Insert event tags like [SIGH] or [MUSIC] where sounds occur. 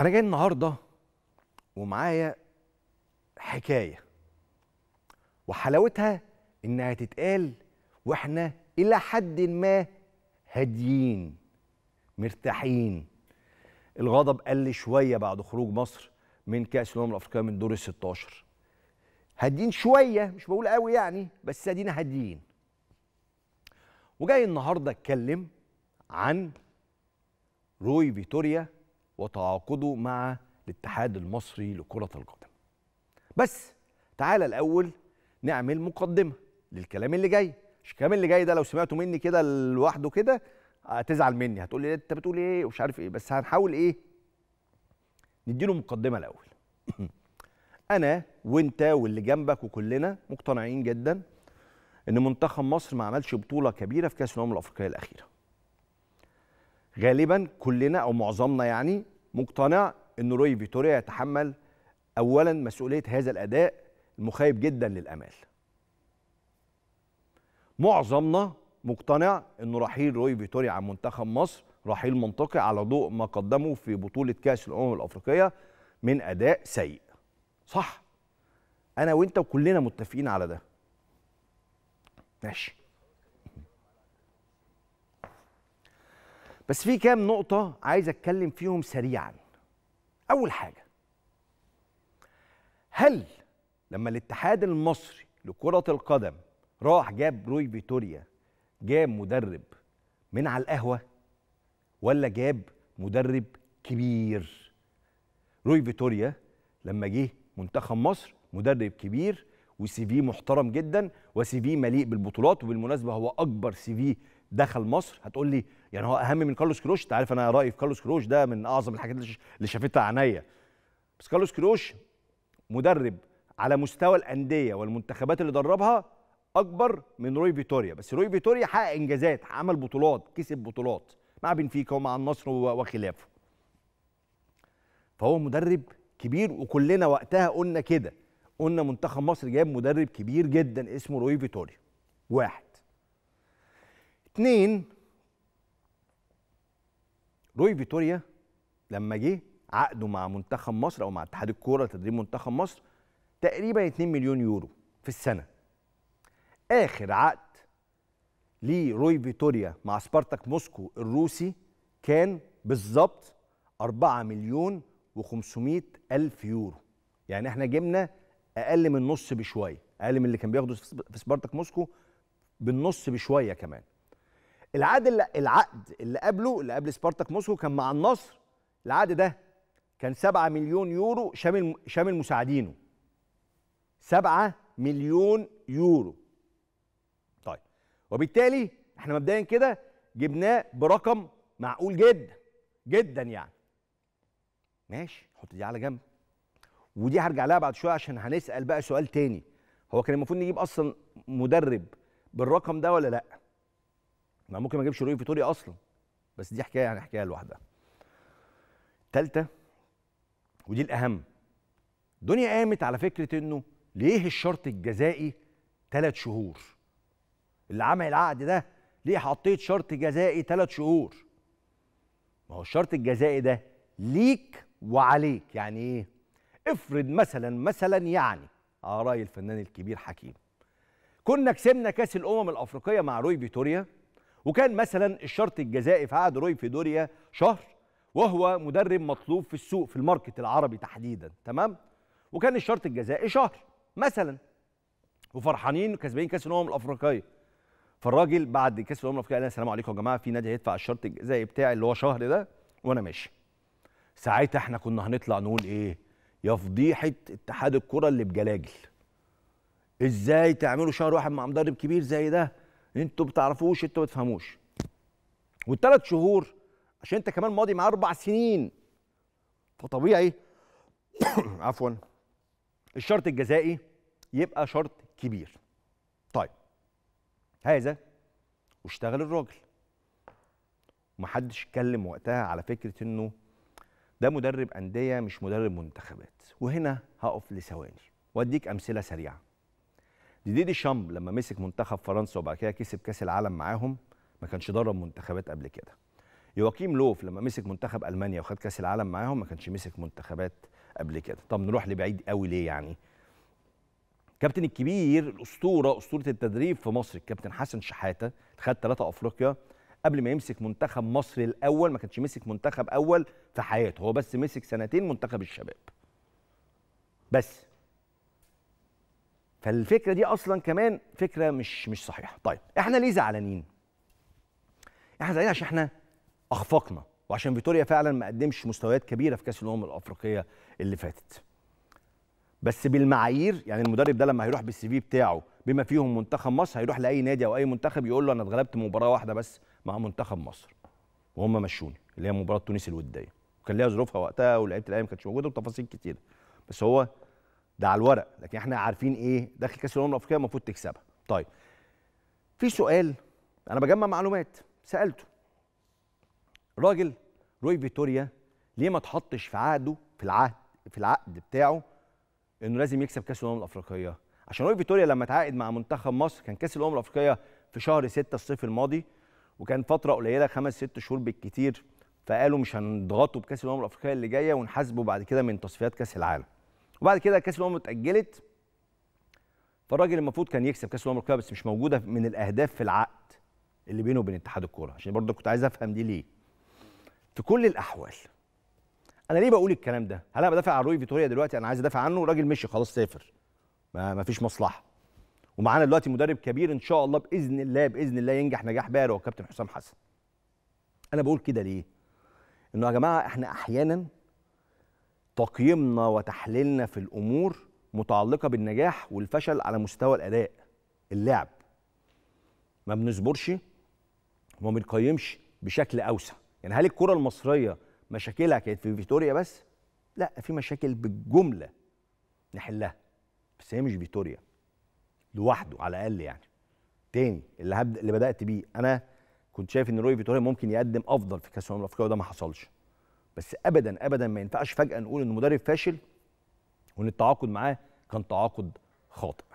انا جاي النهارده ومعايا حكايه وحلاوتها انها تتقال واحنا الى حد ما هاديين مرتاحين الغضب قل شويه بعد خروج مصر من كاس الامم الافريقيه من دور ال 16 هاديين شويه مش بقول قوي يعني بس ادينا هاديين وجاي النهارده اتكلم عن روي فيتوريا وتعاقده مع الاتحاد المصري لكرة القدم بس تعال الأول نعمل مقدمة للكلام اللي جاي الكلام اللي جاي ده لو سمعته مني كده لوحده كده هتزعل مني هتقول لي انت بتقول ايه ومش عارف ايه بس هنحاول ايه نديله مقدمه الاول [CLEARS THROAT] انا وانت واللي جنبك وكلنا مقتنعين جدا ان منتخب مصر ما عملش بطوله كبيره في كاس الامم الافريقيه الاخيره غالبا كلنا او معظمنا يعني مقتنع ان روي فيتوريا يتحمل اولا مسؤوليه هذا الاداء المخيب جدا للامال معظمنا مقتنع ان رحيل روي فيتوريا عن منتخب مصر رحيل منطقي على ضوء ما قدمه في بطوله كاس الامم الافريقيه من اداء سيء صح انا وانت وكلنا متفقين على ده ماشي بس في كام نقطة عايز أتكلم فيهم سريعا أول حاجة هل لما الاتحاد المصري لكرة القدم راح جاب روي فيتوريا جاب مدرب من على القهوة ولا جاب مدرب كبير روي فيتوريا لما جه منتخب مصر مدرب كبير وسي في محترم جدا وسي في مليء بالبطولات وبالمناسبه هو اكبر سي في دخل مصر هتقول لي يعني هو اهم من كارلوس كروش انت عارف انا رايي في كارلوس كروش ده من اعظم الحاجات اللي شافتها عينيا بس كارلوس كروش مدرب على مستوى الانديه والمنتخبات اللي دربها اكبر من روي فيتوريا بس روي فيتوريا حقق انجازات عمل بطولات كسب بطولات مع بنفيكا ومع النصر وخلافه فهو مدرب كبير وكلنا وقتها قلنا كده قلنا منتخب مصر جاب مدرب كبير جدا اسمه روي فيتوريا واحد اثنين روي فيتوريا لما جه عقده مع منتخب مصر او مع اتحاد الكوره لتدريب منتخب مصر تقريبا 2 مليون يورو في السنه اخر عقد لروي فيتوريا مع سبارتاك موسكو الروسي كان بالظبط 4 مليون و500 الف يورو يعني احنا جبنا اقل من نص بشويه اقل من اللي كان بياخده في سبارتاك موسكو بالنص بشويه كمان العقد اللي العقد اللي قبله اللي قبل سبارتاك موسكو كان مع النصر العقد ده كان 7 مليون يورو شامل شامل مساعدينه 7 مليون يورو طيب وبالتالي احنا مبدئيا كده جبناه برقم معقول جدا جدا يعني ماشي حط دي على جنب ودي هرجع لها بعد شويه عشان هنسال بقى سؤال تاني هو كان المفروض نجيب اصلا مدرب بالرقم ده ولا لا ما ممكن ما اجيبش رؤي فيتوريا اصلا بس دي حكايه يعني حكايه لوحدها ثالثه ودي الاهم الدنيا قامت على فكره انه ليه الشرط الجزائي ثلاث شهور اللي عمل العقد ده ليه حطيت شرط جزائي ثلاث شهور ما هو الشرط الجزائي ده ليك وعليك يعني ايه افرض مثلا مثلا يعني على راي الفنان الكبير حكيم كنا كسبنا كاس الامم الافريقيه مع روي فيتوريا وكان مثلا الشرط الجزائي في عهد روي دوريا شهر وهو مدرب مطلوب في السوق في الماركت العربي تحديدا تمام وكان الشرط الجزائي شهر مثلا وفرحانين وكسبين كاس الامم الافريقيه فالراجل بعد كاس الامم الافريقيه قال السلام عليكم يا جماعه في نادي هيدفع الشرط الجزائي بتاعي اللي هو شهر ده وانا ماشي ساعتها احنا كنا هنطلع نقول ايه يا فضيحه اتحاد الكره اللي بجلاجل ازاي تعملوا شهر واحد مع مدرب كبير زي ده انتوا بتعرفوش انتوا بتفهموش والثلاث شهور عشان انت كمان ماضي معاه اربع سنين فطبيعي [COUGHS] عفوا الشرط الجزائي يبقى شرط كبير طيب هذا واشتغل الراجل ومحدش اتكلم وقتها على فكره انه ده مدرب انديه مش مدرب منتخبات وهنا هقف لثواني واديك امثله سريعه ديدي شام لما مسك منتخب فرنسا وبعد كده كسب كاس العالم معاهم ما كانش درب منتخبات قبل كده يواكيم لوف لما مسك منتخب المانيا وخد كاس العالم معاهم ما كانش مسك منتخبات قبل كده طب نروح لبعيد قوي ليه يعني الكابتن الكبير الاسطوره اسطوره التدريب في مصر الكابتن حسن شحاته خد ثلاثه افريقيا قبل ما يمسك منتخب مصر الاول ما كانش مسك منتخب اول في حياته هو بس مسك سنتين منتخب الشباب بس فالفكره دي اصلا كمان فكره مش مش صحيحه طيب احنا ليه زعلانين احنا زعلانين عشان احنا اخفقنا وعشان فيتوريا فعلا ما قدمش مستويات كبيره في كاس الامم الافريقيه اللي فاتت بس بالمعايير يعني المدرب ده لما هيروح بالسي في بتاعه بما فيهم منتخب مصر هيروح لاي نادي او اي منتخب يقول له انا اتغلبت مباراه واحده بس مع منتخب مصر وهم مشوني اللي هي مباراه تونس الوديه وكان ليها ظروفها وقتها ولعيبه الاهلي ما كانتش موجوده وتفاصيل كتير بس هو ده على الورق لكن احنا عارفين ايه داخل كاس الامم الافريقيه المفروض تكسبها طيب في سؤال انا بجمع معلومات سالته راجل روي فيتوريا ليه ما تحطش في عقده في العهد في العقد بتاعه انه لازم يكسب كاس الامم الافريقيه عشان روي فيتوريا لما تعاقد مع منتخب مصر كان كاس الامم الافريقيه في شهر 6 الصيف الماضي وكان فتره قليله خمس ست شهور بالكتير فقالوا مش هنضغطوا بكاس الامم الافريقيه اللي جايه ونحاسبه بعد كده من تصفيات كاس العالم وبعد كده كاس الامم اتاجلت فالراجل المفروض كان يكسب كاس الامم بس مش موجوده من الاهداف في العقد اللي بينه وبين اتحاد الكوره عشان برضه كنت عايز افهم دي ليه في كل الاحوال انا ليه بقول الكلام ده هل انا بدافع عن روي فيتوريا دلوقتي انا عايز ادافع عنه راجل مشي خلاص سافر ما فيش مصلحه ومعانا دلوقتي مدرب كبير ان شاء الله باذن الله باذن الله ينجح نجاح باهر هو الكابتن حسام حسن انا بقول كده ليه انه يا جماعه احنا احيانا تقييمنا وتحليلنا في الامور متعلقه بالنجاح والفشل على مستوى الاداء اللعب ما بنصبرش وما بنقيمش بشكل اوسع يعني هل الكره المصريه مشاكلها كانت في فيتوريا بس لا في مشاكل بالجمله نحلها بس هي مش فيتوريا لوحده على الاقل يعني تاني اللي هبد... اللي بدات بيه انا كنت شايف ان روي فيتوريا ممكن يقدم افضل في كاس الامم الافريقيه وده ما حصلش بس ابدا ابدا ما ينفعش فجاه نقول ان المدرب فاشل وان التعاقد معاه كان تعاقد خاطئ